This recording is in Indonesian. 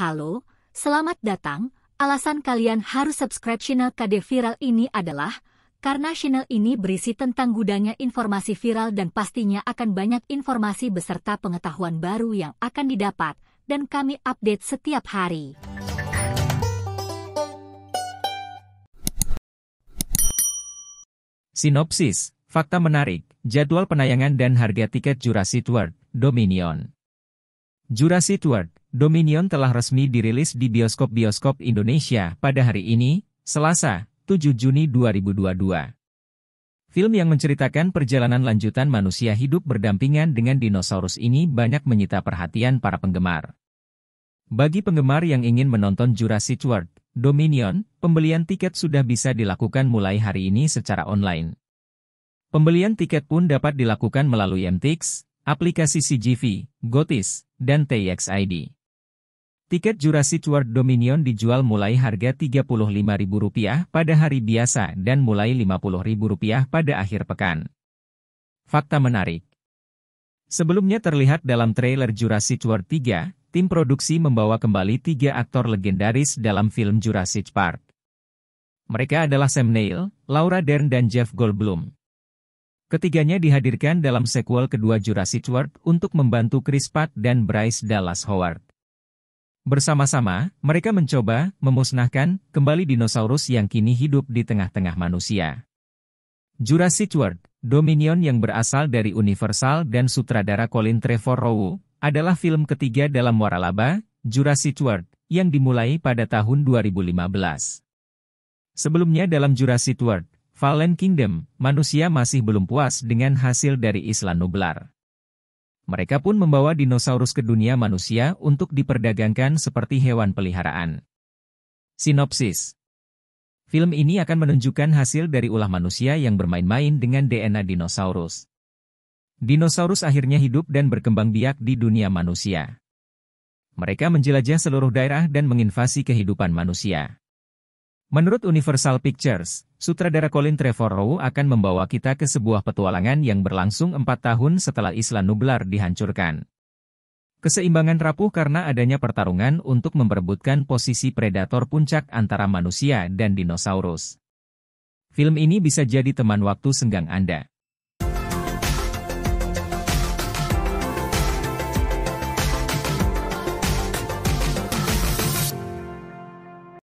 Halo, selamat datang. Alasan kalian harus subscribe channel KD Viral ini adalah karena channel ini berisi tentang gudangnya informasi viral dan pastinya akan banyak informasi beserta pengetahuan baru yang akan didapat dan kami update setiap hari. Sinopsis, fakta menarik, jadwal penayangan dan harga tiket Jurassic World, Dominion. Jurassic World Dominion telah resmi dirilis di bioskop-bioskop Indonesia pada hari ini, Selasa, 7 Juni 2022. Film yang menceritakan perjalanan lanjutan manusia hidup berdampingan dengan dinosaurus ini banyak menyita perhatian para penggemar. Bagi penggemar yang ingin menonton Jurassic World Dominion, pembelian tiket sudah bisa dilakukan mulai hari ini secara online. Pembelian tiket pun dapat dilakukan melalui MTX, aplikasi CGV, Gotis, dan TXID. Tiket Jurassic World Dominion dijual mulai harga Rp35.000 pada hari biasa dan mulai Rp50.000 pada akhir pekan. Fakta menarik. Sebelumnya terlihat dalam trailer Jurassic World 3, tim produksi membawa kembali tiga aktor legendaris dalam film Jurassic Park. Mereka adalah Sam Neill, Laura Dern dan Jeff Goldblum. Ketiganya dihadirkan dalam sequel kedua Jurassic World untuk membantu Chris Pratt dan Bryce Dallas Howard. Bersama-sama, mereka mencoba memusnahkan kembali dinosaurus yang kini hidup di tengah-tengah manusia. Jurassic World, Dominion yang berasal dari Universal dan sutradara Colin Trevorrow, adalah film ketiga dalam waralaba Jurassic World yang dimulai pada tahun 2015. Sebelumnya dalam Jurassic World, Fallen Kingdom, manusia masih belum puas dengan hasil dari isla Nublar. Mereka pun membawa dinosaurus ke dunia manusia untuk diperdagangkan seperti hewan peliharaan. Sinopsis Film ini akan menunjukkan hasil dari ulah manusia yang bermain-main dengan DNA dinosaurus. Dinosaurus akhirnya hidup dan berkembang biak di dunia manusia. Mereka menjelajah seluruh daerah dan menginvasi kehidupan manusia. Menurut Universal Pictures, sutradara Colin Trevorrow akan membawa kita ke sebuah petualangan yang berlangsung empat tahun setelah Isla Nublar dihancurkan. Keseimbangan rapuh karena adanya pertarungan untuk memperebutkan posisi predator puncak antara manusia dan dinosaurus. Film ini bisa jadi teman waktu senggang Anda.